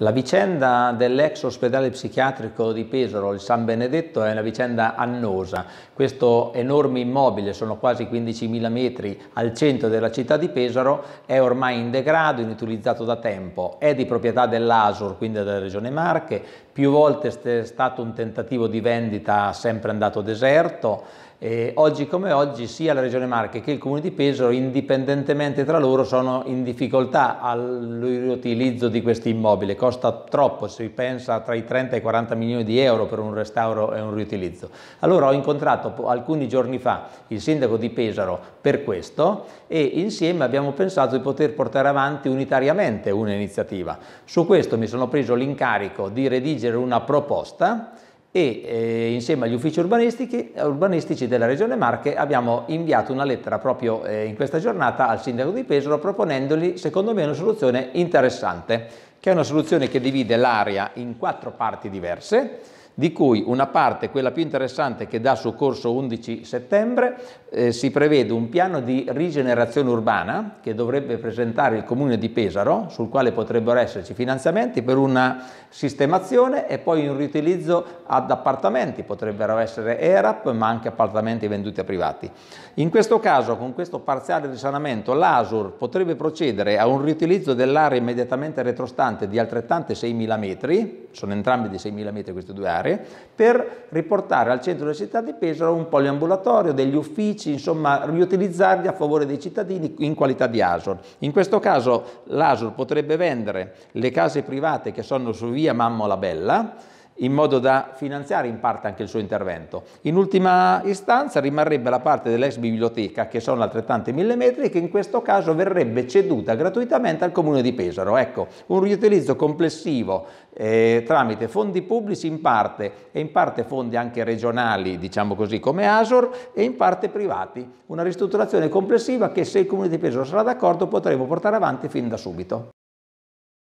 La vicenda dell'ex ospedale psichiatrico di Pesaro, il San Benedetto, è una vicenda annosa. Questo enorme immobile, sono quasi 15.000 metri al centro della città di Pesaro, è ormai in degrado, inutilizzato da tempo. È di proprietà dell'Asur, quindi della regione Marche. Più volte è stato un tentativo di vendita sempre andato deserto eh, oggi come oggi sia la Regione Marche che il Comune di Pesaro indipendentemente tra loro sono in difficoltà al riutilizzo di questo immobile, costa troppo, si pensa tra i 30 e i 40 milioni di euro per un restauro e un riutilizzo. Allora ho incontrato alcuni giorni fa il sindaco di Pesaro per questo e insieme abbiamo pensato di poter portare avanti unitariamente un'iniziativa. Su questo mi sono preso l'incarico di redigere una proposta e eh, insieme agli uffici urbanistici della Regione Marche abbiamo inviato una lettera proprio eh, in questa giornata al Sindaco di Pesaro proponendogli secondo me una soluzione interessante, che è una soluzione che divide l'area in quattro parti diverse di cui una parte, quella più interessante che dà corso 11 settembre, eh, si prevede un piano di rigenerazione urbana che dovrebbe presentare il comune di Pesaro, sul quale potrebbero esserci finanziamenti per una sistemazione e poi un riutilizzo ad appartamenti, potrebbero essere ERAP ma anche appartamenti venduti a privati. In questo caso, con questo parziale risanamento, l'ASUR potrebbe procedere a un riutilizzo dell'area immediatamente retrostante di altrettante 6.000 metri, sono entrambi di 6.000 metri queste due aree, per riportare al centro della città di Pesaro un poliambulatorio, degli uffici, insomma riutilizzarli a favore dei cittadini in qualità di ASOR. In questo caso l'ASOR potrebbe vendere le case private che sono su via Mammola Bella, in modo da finanziare in parte anche il suo intervento. In ultima istanza rimarrebbe la parte dell'ex biblioteca, che sono altrettanti mille metri, che in questo caso verrebbe ceduta gratuitamente al Comune di Pesaro. Ecco, un riutilizzo complessivo eh, tramite fondi pubblici in parte e in parte fondi anche regionali, diciamo così, come ASOR e in parte privati. Una ristrutturazione complessiva che se il Comune di Pesaro sarà d'accordo potremo portare avanti fin da subito.